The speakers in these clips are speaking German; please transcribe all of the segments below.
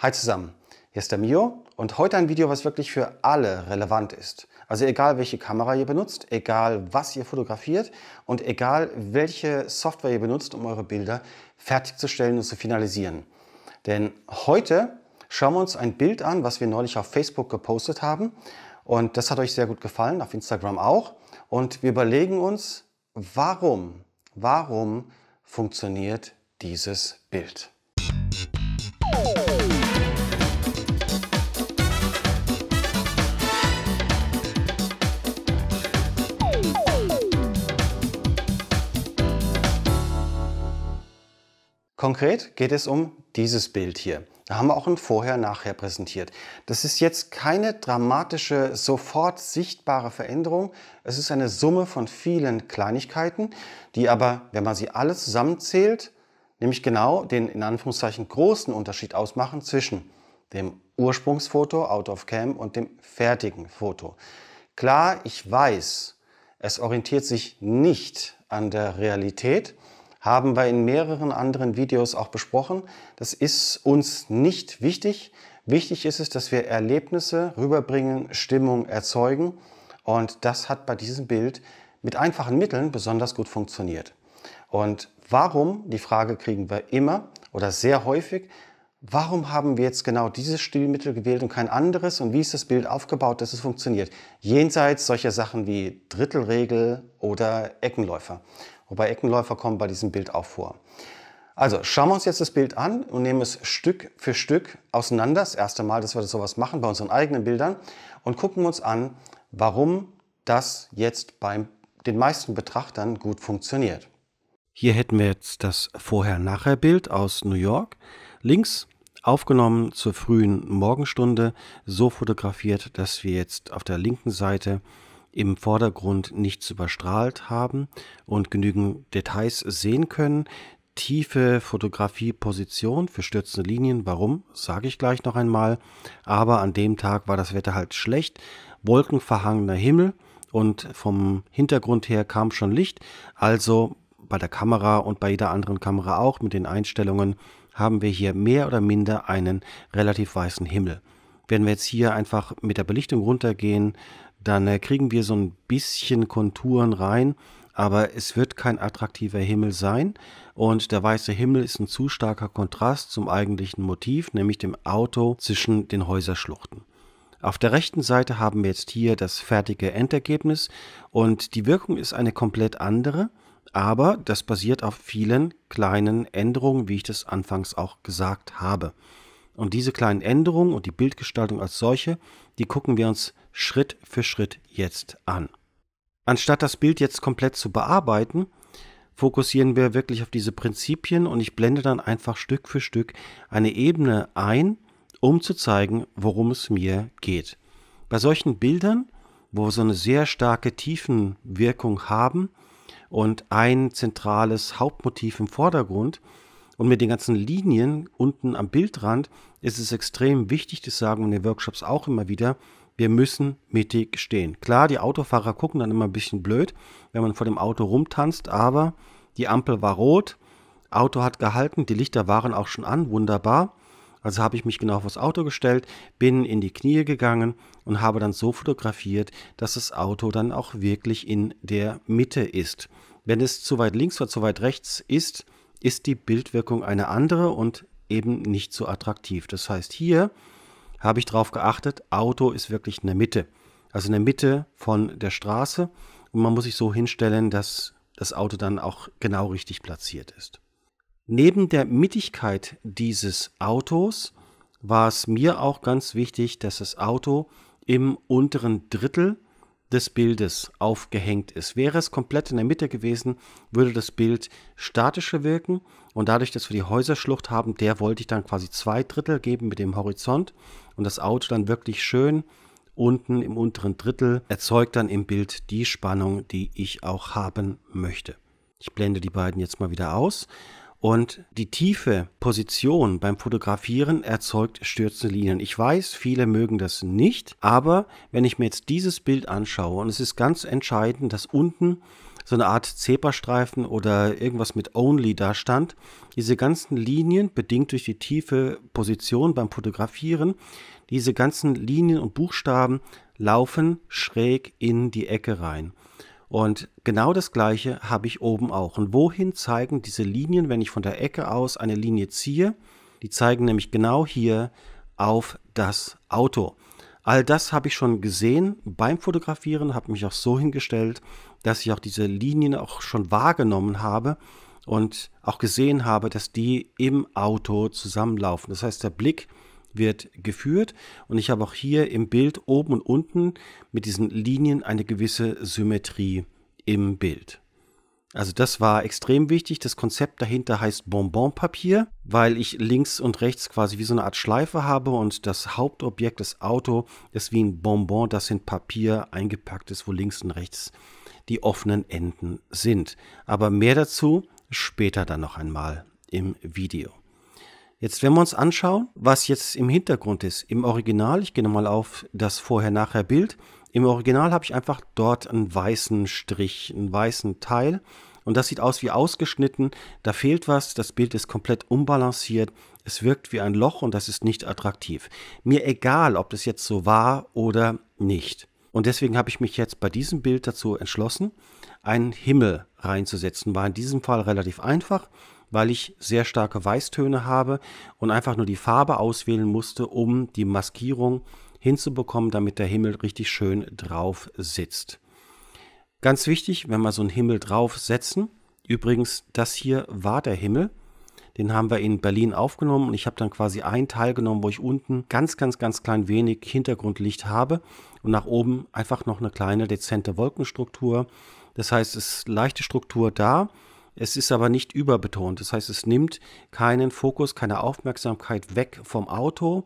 Hi zusammen, hier ist der Mio und heute ein Video, was wirklich für alle relevant ist. Also egal welche Kamera ihr benutzt, egal was ihr fotografiert und egal welche Software ihr benutzt, um eure Bilder fertigzustellen und zu finalisieren. Denn heute schauen wir uns ein Bild an, was wir neulich auf Facebook gepostet haben und das hat euch sehr gut gefallen, auf Instagram auch. Und wir überlegen uns, warum, warum funktioniert dieses Bild? Konkret geht es um dieses Bild hier. Da haben wir auch ein Vorher-Nachher präsentiert. Das ist jetzt keine dramatische, sofort sichtbare Veränderung. Es ist eine Summe von vielen Kleinigkeiten, die aber, wenn man sie alle zusammenzählt, nämlich genau den in Anführungszeichen großen Unterschied ausmachen zwischen dem Ursprungsfoto out of cam und dem fertigen Foto. Klar, ich weiß, es orientiert sich nicht an der Realität, haben wir in mehreren anderen Videos auch besprochen. Das ist uns nicht wichtig. Wichtig ist es, dass wir Erlebnisse rüberbringen, Stimmung erzeugen. Und das hat bei diesem Bild mit einfachen Mitteln besonders gut funktioniert. Und warum, die Frage kriegen wir immer oder sehr häufig, warum haben wir jetzt genau dieses Stilmittel gewählt und kein anderes und wie ist das Bild aufgebaut, dass es funktioniert? Jenseits solcher Sachen wie Drittelregel oder Eckenläufer. Wobei Eckenläufer kommen bei diesem Bild auch vor. Also schauen wir uns jetzt das Bild an und nehmen es Stück für Stück auseinander. Das erste Mal, dass wir das sowas machen bei unseren eigenen Bildern und gucken uns an, warum das jetzt bei den meisten Betrachtern gut funktioniert. Hier hätten wir jetzt das Vorher-Nachher-Bild aus New York. Links aufgenommen zur frühen Morgenstunde, so fotografiert, dass wir jetzt auf der linken Seite im Vordergrund nichts überstrahlt haben und genügend Details sehen können. Tiefe Fotografieposition für stürzende Linien, warum, sage ich gleich noch einmal. Aber an dem Tag war das Wetter halt schlecht, wolkenverhangener Himmel und vom Hintergrund her kam schon Licht. Also bei der Kamera und bei jeder anderen Kamera auch mit den Einstellungen haben wir hier mehr oder minder einen relativ weißen Himmel. Wenn wir jetzt hier einfach mit der Belichtung runtergehen dann äh, kriegen wir so ein bisschen Konturen rein, aber es wird kein attraktiver Himmel sein. Und der weiße Himmel ist ein zu starker Kontrast zum eigentlichen Motiv, nämlich dem Auto zwischen den Häuserschluchten. Auf der rechten Seite haben wir jetzt hier das fertige Endergebnis und die Wirkung ist eine komplett andere, aber das basiert auf vielen kleinen Änderungen, wie ich das anfangs auch gesagt habe. Und diese kleinen Änderungen und die Bildgestaltung als solche, die gucken wir uns Schritt für Schritt jetzt an. Anstatt das Bild jetzt komplett zu bearbeiten, fokussieren wir wirklich auf diese Prinzipien und ich blende dann einfach Stück für Stück eine Ebene ein, um zu zeigen, worum es mir geht. Bei solchen Bildern, wo wir so eine sehr starke Tiefenwirkung haben und ein zentrales Hauptmotiv im Vordergrund, und mit den ganzen Linien unten am Bildrand ist es extrem wichtig, das sagen wir in den Workshops auch immer wieder, wir müssen mittig stehen. Klar, die Autofahrer gucken dann immer ein bisschen blöd, wenn man vor dem Auto rumtanzt, aber die Ampel war rot, Auto hat gehalten, die Lichter waren auch schon an, wunderbar. Also habe ich mich genau auf das Auto gestellt, bin in die Knie gegangen und habe dann so fotografiert, dass das Auto dann auch wirklich in der Mitte ist. Wenn es zu weit links oder zu weit rechts ist, ist die Bildwirkung eine andere und eben nicht so attraktiv. Das heißt, hier habe ich darauf geachtet, Auto ist wirklich in der Mitte. Also in der Mitte von der Straße. Und man muss sich so hinstellen, dass das Auto dann auch genau richtig platziert ist. Neben der Mittigkeit dieses Autos war es mir auch ganz wichtig, dass das Auto im unteren Drittel des Bildes aufgehängt ist. Wäre es komplett in der Mitte gewesen, würde das Bild statischer wirken und dadurch, dass wir die Häuserschlucht haben, der wollte ich dann quasi zwei Drittel geben mit dem Horizont. Und das Auto dann wirklich schön unten im unteren Drittel erzeugt dann im Bild die Spannung, die ich auch haben möchte. Ich blende die beiden jetzt mal wieder aus. Und die tiefe Position beim Fotografieren erzeugt stürzende Linien. Ich weiß, viele mögen das nicht, aber wenn ich mir jetzt dieses Bild anschaue, und es ist ganz entscheidend, dass unten so eine Art Zebrastreifen oder irgendwas mit Only da stand. Diese ganzen Linien, bedingt durch die tiefe Position beim Fotografieren, diese ganzen Linien und Buchstaben laufen schräg in die Ecke rein. Und genau das gleiche habe ich oben auch. Und wohin zeigen diese Linien, wenn ich von der Ecke aus eine Linie ziehe? Die zeigen nämlich genau hier auf das Auto. All das habe ich schon gesehen beim Fotografieren, habe mich auch so hingestellt dass ich auch diese Linien auch schon wahrgenommen habe und auch gesehen habe, dass die im Auto zusammenlaufen. Das heißt, der Blick wird geführt und ich habe auch hier im Bild oben und unten mit diesen Linien eine gewisse Symmetrie im Bild. Also das war extrem wichtig. Das Konzept dahinter heißt Bonbonpapier, weil ich links und rechts quasi wie so eine Art Schleife habe und das Hauptobjekt, das Auto, ist wie ein Bonbon, das in Papier eingepackt ist, wo links und rechts die offenen Enden sind. Aber mehr dazu später dann noch einmal im Video. Jetzt, wenn wir uns anschauen, was jetzt im Hintergrund ist, im Original, ich gehe nochmal auf das Vorher-Nachher-Bild, im Original habe ich einfach dort einen weißen Strich, einen weißen Teil und das sieht aus wie ausgeschnitten, da fehlt was, das Bild ist komplett unbalanciert, es wirkt wie ein Loch und das ist nicht attraktiv. Mir egal, ob das jetzt so war oder nicht. Und deswegen habe ich mich jetzt bei diesem Bild dazu entschlossen, einen Himmel reinzusetzen. War in diesem Fall relativ einfach, weil ich sehr starke Weißtöne habe und einfach nur die Farbe auswählen musste, um die Maskierung hinzubekommen, damit der Himmel richtig schön drauf sitzt. Ganz wichtig, wenn wir so einen Himmel drauf setzen, übrigens, das hier war der Himmel, den haben wir in Berlin aufgenommen und ich habe dann quasi einen Teil genommen, wo ich unten ganz, ganz, ganz klein wenig Hintergrundlicht habe und nach oben einfach noch eine kleine, dezente Wolkenstruktur. Das heißt, es ist leichte Struktur da. Es ist aber nicht überbetont. Das heißt, es nimmt keinen Fokus, keine Aufmerksamkeit weg vom Auto.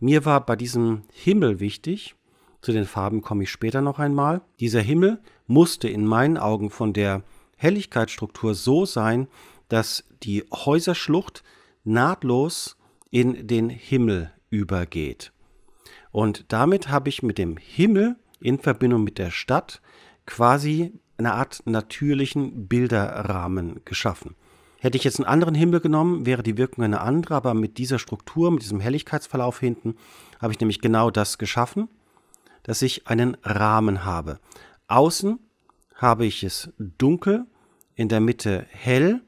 Mir war bei diesem Himmel wichtig, zu den Farben komme ich später noch einmal, dieser Himmel musste in meinen Augen von der Helligkeitsstruktur so sein, dass die Häuserschlucht nahtlos in den Himmel übergeht. Und damit habe ich mit dem Himmel in Verbindung mit der Stadt quasi eine Art natürlichen Bilderrahmen geschaffen. Hätte ich jetzt einen anderen Himmel genommen, wäre die Wirkung eine andere, aber mit dieser Struktur, mit diesem Helligkeitsverlauf hinten, habe ich nämlich genau das geschaffen, dass ich einen Rahmen habe. Außen habe ich es dunkel, in der Mitte hell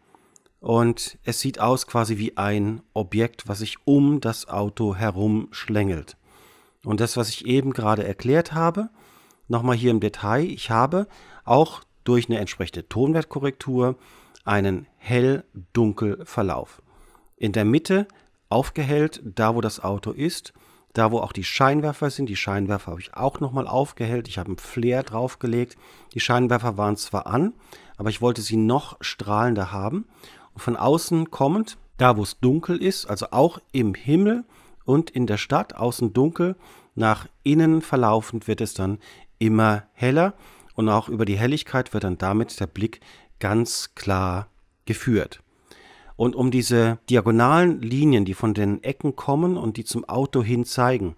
und es sieht aus quasi wie ein Objekt, was sich um das Auto herum schlängelt. Und das, was ich eben gerade erklärt habe, nochmal hier im Detail, ich habe auch durch eine entsprechende Tonwertkorrektur einen hell-dunkel Verlauf. In der Mitte aufgehellt, da wo das Auto ist, da wo auch die Scheinwerfer sind. Die Scheinwerfer habe ich auch nochmal aufgehellt. Ich habe einen Flair draufgelegt. Die Scheinwerfer waren zwar an, aber ich wollte sie noch strahlender haben von außen kommend, da wo es dunkel ist, also auch im Himmel und in der Stadt, außen dunkel, nach innen verlaufend wird es dann immer heller und auch über die Helligkeit wird dann damit der Blick ganz klar geführt. Und um diese diagonalen Linien, die von den Ecken kommen und die zum Auto hin zeigen,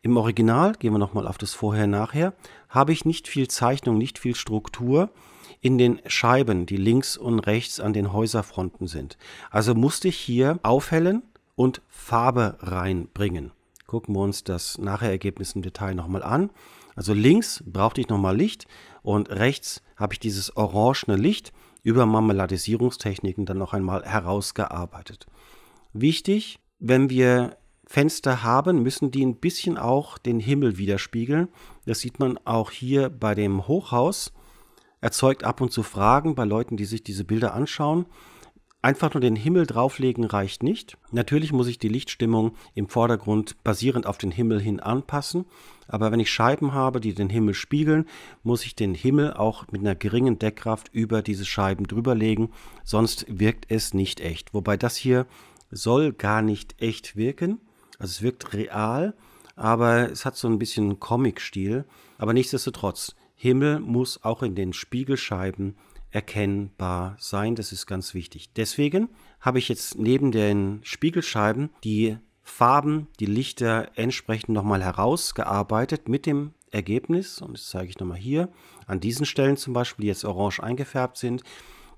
im Original, gehen wir nochmal auf das Vorher-Nachher, habe ich nicht viel Zeichnung, nicht viel Struktur in den Scheiben, die links und rechts an den Häuserfronten sind. Also musste ich hier aufhellen und Farbe reinbringen. Gucken wir uns das Nachher-Ergebnis im Detail nochmal an. Also links brauchte ich nochmal Licht und rechts habe ich dieses orangene Licht über Marmeladisierungstechniken dann noch einmal herausgearbeitet. Wichtig, wenn wir Fenster haben, müssen die ein bisschen auch den Himmel widerspiegeln. Das sieht man auch hier bei dem Hochhaus. Erzeugt ab und zu Fragen bei Leuten, die sich diese Bilder anschauen. Einfach nur den Himmel drauflegen reicht nicht. Natürlich muss ich die Lichtstimmung im Vordergrund basierend auf den Himmel hin anpassen. Aber wenn ich Scheiben habe, die den Himmel spiegeln, muss ich den Himmel auch mit einer geringen Deckkraft über diese Scheiben drüberlegen. Sonst wirkt es nicht echt. Wobei das hier soll gar nicht echt wirken. Also es wirkt real, aber es hat so ein bisschen Comic-Stil. Aber nichtsdestotrotz, Himmel muss auch in den Spiegelscheiben erkennbar sein. Das ist ganz wichtig. Deswegen habe ich jetzt neben den Spiegelscheiben die Farben, die Lichter entsprechend nochmal herausgearbeitet mit dem Ergebnis. Und das zeige ich nochmal hier. An diesen Stellen zum Beispiel, die jetzt orange eingefärbt sind,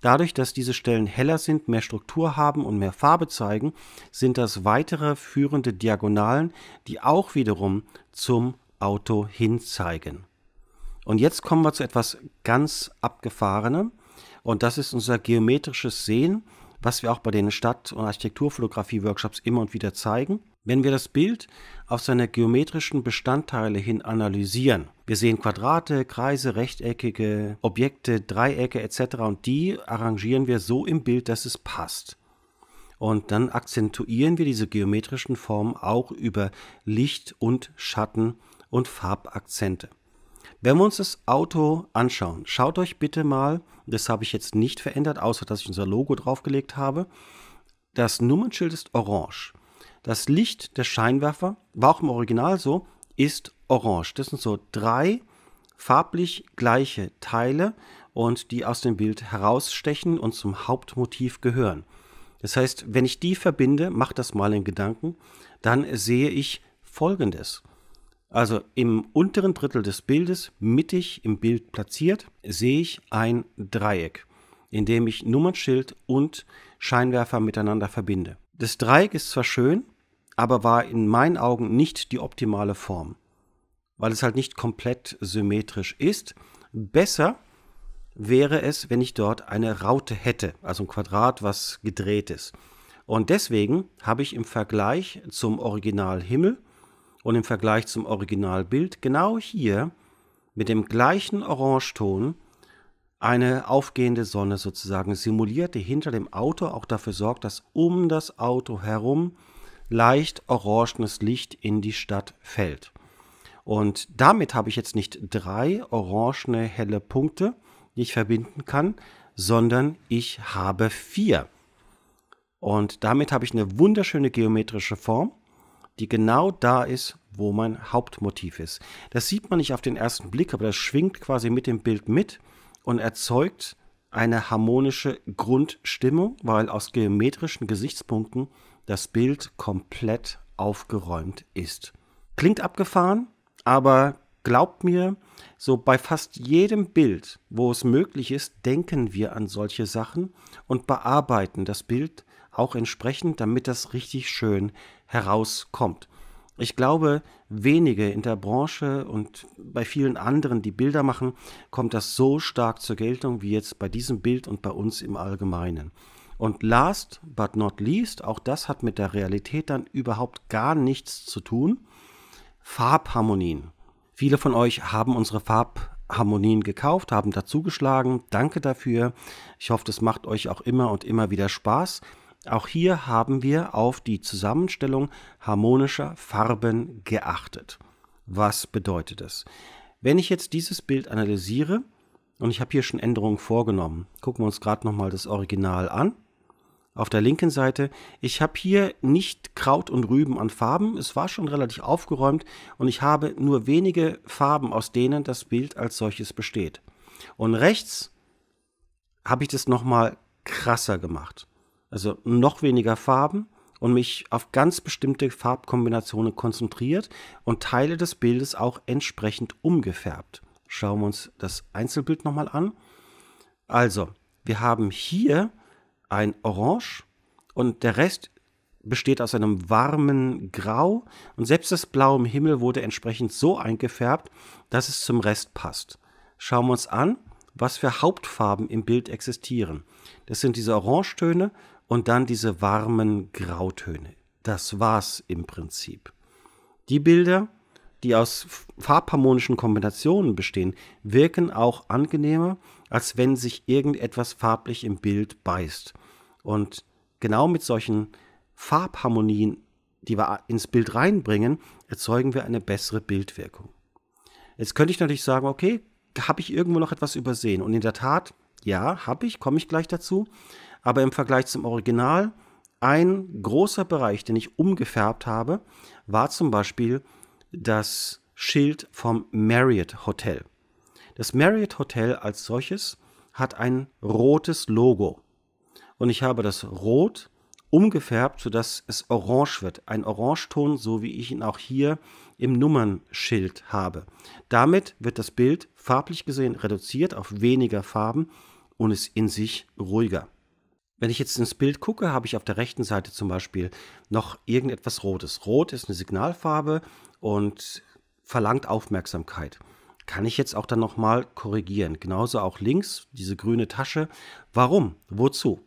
Dadurch, dass diese Stellen heller sind, mehr Struktur haben und mehr Farbe zeigen, sind das weitere führende Diagonalen, die auch wiederum zum Auto hinzeigen. Und jetzt kommen wir zu etwas ganz Abgefahrenem und das ist unser geometrisches Sehen, was wir auch bei den Stadt- und Architekturfotografie-Workshops immer und wieder zeigen. Wenn wir das Bild auf seine geometrischen Bestandteile hin analysieren, wir sehen Quadrate, Kreise, rechteckige Objekte, Dreiecke etc. Und die arrangieren wir so im Bild, dass es passt. Und dann akzentuieren wir diese geometrischen Formen auch über Licht und Schatten und Farbakzente. Wenn wir uns das Auto anschauen, schaut euch bitte mal, das habe ich jetzt nicht verändert, außer dass ich unser Logo draufgelegt habe. Das Nummernschild ist orange. Das Licht der Scheinwerfer, war auch im Original so, ist Orange. Das sind so drei farblich gleiche Teile und die aus dem Bild herausstechen und zum Hauptmotiv gehören. Das heißt, wenn ich die verbinde, mach das mal in Gedanken, dann sehe ich folgendes. Also im unteren Drittel des Bildes, mittig im Bild platziert, sehe ich ein Dreieck, in dem ich Nummernschild und Scheinwerfer miteinander verbinde. Das Dreieck ist zwar schön, aber war in meinen Augen nicht die optimale Form weil es halt nicht komplett symmetrisch ist. Besser wäre es, wenn ich dort eine Raute hätte, also ein Quadrat, was gedreht ist. Und deswegen habe ich im Vergleich zum Originalhimmel und im Vergleich zum Originalbild genau hier mit dem gleichen Orangeton eine aufgehende Sonne sozusagen simuliert, die hinter dem Auto auch dafür sorgt, dass um das Auto herum leicht orangenes Licht in die Stadt fällt. Und damit habe ich jetzt nicht drei orangene helle Punkte, die ich verbinden kann, sondern ich habe vier. Und damit habe ich eine wunderschöne geometrische Form, die genau da ist, wo mein Hauptmotiv ist. Das sieht man nicht auf den ersten Blick, aber das schwingt quasi mit dem Bild mit und erzeugt eine harmonische Grundstimmung, weil aus geometrischen Gesichtspunkten das Bild komplett aufgeräumt ist. Klingt abgefahren? Aber glaubt mir, so bei fast jedem Bild, wo es möglich ist, denken wir an solche Sachen und bearbeiten das Bild auch entsprechend, damit das richtig schön herauskommt. Ich glaube, wenige in der Branche und bei vielen anderen, die Bilder machen, kommt das so stark zur Geltung wie jetzt bei diesem Bild und bei uns im Allgemeinen. Und last but not least, auch das hat mit der Realität dann überhaupt gar nichts zu tun, Farbharmonien. Viele von euch haben unsere Farbharmonien gekauft, haben dazugeschlagen. Danke dafür. Ich hoffe, das macht euch auch immer und immer wieder Spaß. Auch hier haben wir auf die Zusammenstellung harmonischer Farben geachtet. Was bedeutet das? Wenn ich jetzt dieses Bild analysiere, und ich habe hier schon Änderungen vorgenommen, gucken wir uns gerade nochmal das Original an auf der linken Seite. Ich habe hier nicht Kraut und Rüben an Farben. Es war schon relativ aufgeräumt und ich habe nur wenige Farben, aus denen das Bild als solches besteht. Und rechts habe ich das nochmal krasser gemacht. Also noch weniger Farben und mich auf ganz bestimmte Farbkombinationen konzentriert und Teile des Bildes auch entsprechend umgefärbt. Schauen wir uns das Einzelbild nochmal an. Also, wir haben hier ein Orange und der Rest besteht aus einem warmen Grau und selbst das Blau im Himmel wurde entsprechend so eingefärbt, dass es zum Rest passt. Schauen wir uns an, was für Hauptfarben im Bild existieren. Das sind diese Orangetöne und dann diese warmen Grautöne. Das war's im Prinzip. Die Bilder, die aus farbharmonischen Kombinationen bestehen, wirken auch angenehmer, als wenn sich irgendetwas farblich im Bild beißt. Und genau mit solchen Farbharmonien, die wir ins Bild reinbringen, erzeugen wir eine bessere Bildwirkung. Jetzt könnte ich natürlich sagen, okay, habe ich irgendwo noch etwas übersehen? Und in der Tat, ja, habe ich, komme ich gleich dazu. Aber im Vergleich zum Original, ein großer Bereich, den ich umgefärbt habe, war zum Beispiel das Schild vom Marriott Hotel. Das Marriott Hotel als solches hat ein rotes Logo und ich habe das Rot umgefärbt, sodass es orange wird. Ein Orangeton, so wie ich ihn auch hier im Nummernschild habe. Damit wird das Bild farblich gesehen reduziert auf weniger Farben und ist in sich ruhiger. Wenn ich jetzt ins Bild gucke, habe ich auf der rechten Seite zum Beispiel noch irgendetwas Rotes. Rot ist eine Signalfarbe und verlangt Aufmerksamkeit. Kann ich jetzt auch dann nochmal korrigieren. Genauso auch links, diese grüne Tasche. Warum? Wozu?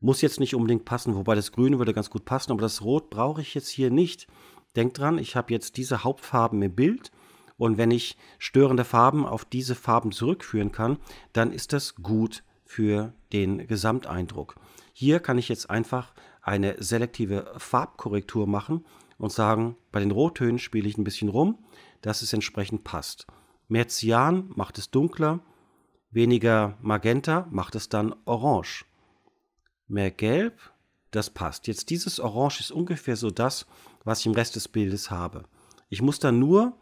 Muss jetzt nicht unbedingt passen, wobei das Grüne würde ganz gut passen, aber das Rot brauche ich jetzt hier nicht. Denkt dran, ich habe jetzt diese Hauptfarben im Bild und wenn ich störende Farben auf diese Farben zurückführen kann, dann ist das gut für den Gesamteindruck. Hier kann ich jetzt einfach eine selektive Farbkorrektur machen und sagen, bei den Rottönen spiele ich ein bisschen rum, dass es entsprechend passt. Mehr Cyan macht es dunkler, weniger Magenta macht es dann orange mehr Gelb. Das passt. Jetzt dieses Orange ist ungefähr so das, was ich im Rest des Bildes habe. Ich muss dann nur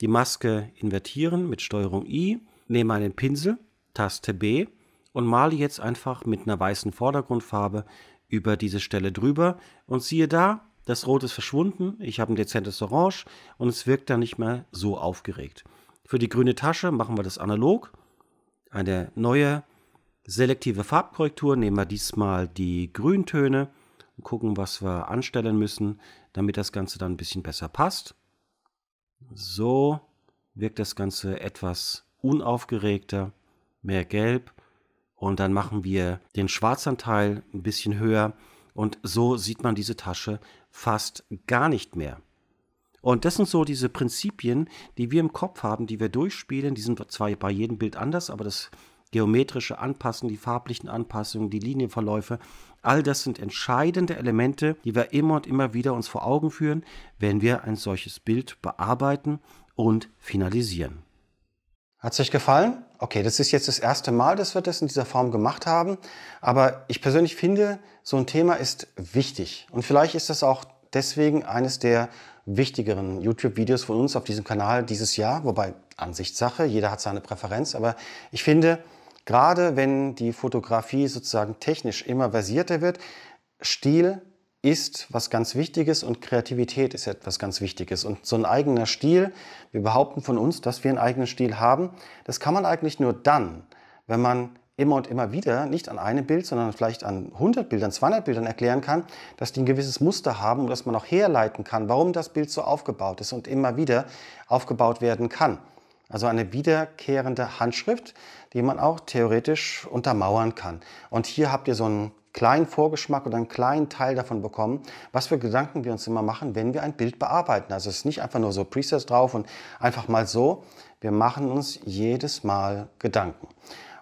die Maske invertieren mit Steuerung I, nehme einen Pinsel, Taste B und male jetzt einfach mit einer weißen Vordergrundfarbe über diese Stelle drüber und siehe da, das Rot ist verschwunden, ich habe ein dezentes Orange und es wirkt dann nicht mehr so aufgeregt. Für die grüne Tasche machen wir das analog. Eine neue Selektive Farbkorrektur nehmen wir diesmal die Grüntöne und gucken, was wir anstellen müssen, damit das Ganze dann ein bisschen besser passt. So wirkt das Ganze etwas unaufgeregter, mehr gelb und dann machen wir den Schwarzanteil ein bisschen höher und so sieht man diese Tasche fast gar nicht mehr. Und das sind so diese Prinzipien, die wir im Kopf haben, die wir durchspielen. Die sind zwar bei jedem Bild anders, aber das geometrische Anpassungen, die farblichen Anpassungen, die Linienverläufe. All das sind entscheidende Elemente, die wir immer und immer wieder uns vor Augen führen, wenn wir ein solches Bild bearbeiten und finalisieren. Hat es euch gefallen? Okay, das ist jetzt das erste Mal, dass wir das in dieser Form gemacht haben. Aber ich persönlich finde, so ein Thema ist wichtig. Und vielleicht ist das auch deswegen eines der wichtigeren YouTube-Videos von uns auf diesem Kanal dieses Jahr. Wobei Ansichtssache, jeder hat seine Präferenz. Aber ich finde, Gerade wenn die Fotografie sozusagen technisch immer versierter wird, Stil ist was ganz Wichtiges und Kreativität ist etwas ganz Wichtiges. Und so ein eigener Stil, wir behaupten von uns, dass wir einen eigenen Stil haben, das kann man eigentlich nur dann, wenn man immer und immer wieder nicht an einem Bild, sondern vielleicht an 100 Bildern, 200 Bildern erklären kann, dass die ein gewisses Muster haben und dass man auch herleiten kann, warum das Bild so aufgebaut ist und immer wieder aufgebaut werden kann. Also eine wiederkehrende Handschrift, die man auch theoretisch untermauern kann. Und hier habt ihr so einen kleinen Vorgeschmack oder einen kleinen Teil davon bekommen, was für Gedanken wir uns immer machen, wenn wir ein Bild bearbeiten. Also es ist nicht einfach nur so Presets drauf und einfach mal so. Wir machen uns jedes Mal Gedanken.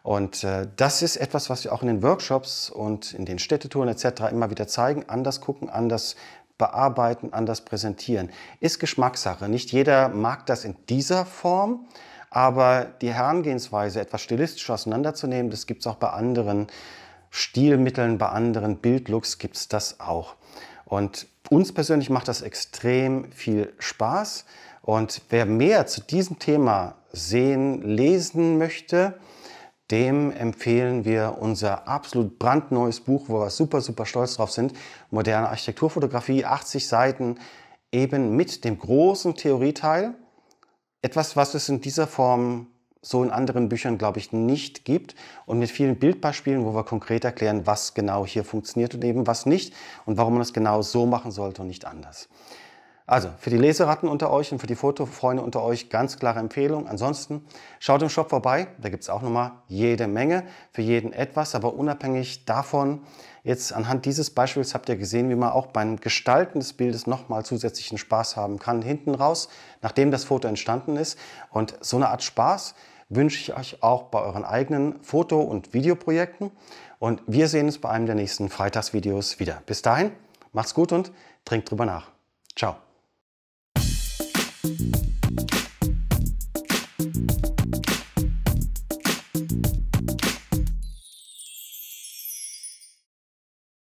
Und äh, das ist etwas, was wir auch in den Workshops und in den Städtetouren etc. immer wieder zeigen. Anders gucken, anders bearbeiten, anders präsentieren. Ist Geschmackssache. Nicht jeder mag das in dieser Form, aber die Herangehensweise, etwas stilistisch auseinanderzunehmen, das gibt es auch bei anderen Stilmitteln, bei anderen Bildlooks gibt es das auch. Und uns persönlich macht das extrem viel Spaß. Und wer mehr zu diesem Thema sehen, lesen möchte, dem empfehlen wir unser absolut brandneues Buch, wo wir super, super stolz drauf sind. Moderne Architekturfotografie, 80 Seiten, eben mit dem großen Theorieteil. Etwas, was es in dieser Form so in anderen Büchern, glaube ich, nicht gibt. Und mit vielen Bildbeispielen, wo wir konkret erklären, was genau hier funktioniert und eben was nicht und warum man das genau so machen sollte und nicht anders. Also für die Leseratten unter euch und für die Fotofreunde unter euch ganz klare Empfehlung. Ansonsten schaut im Shop vorbei, da gibt es auch nochmal jede Menge, für jeden etwas, aber unabhängig davon, jetzt anhand dieses Beispiels habt ihr gesehen, wie man auch beim Gestalten des Bildes nochmal zusätzlichen Spaß haben kann, hinten raus, nachdem das Foto entstanden ist. Und so eine Art Spaß wünsche ich euch auch bei euren eigenen Foto- und Videoprojekten. Und wir sehen uns bei einem der nächsten Freitagsvideos wieder. Bis dahin, macht's gut und trinkt drüber nach. Ciao. Thank you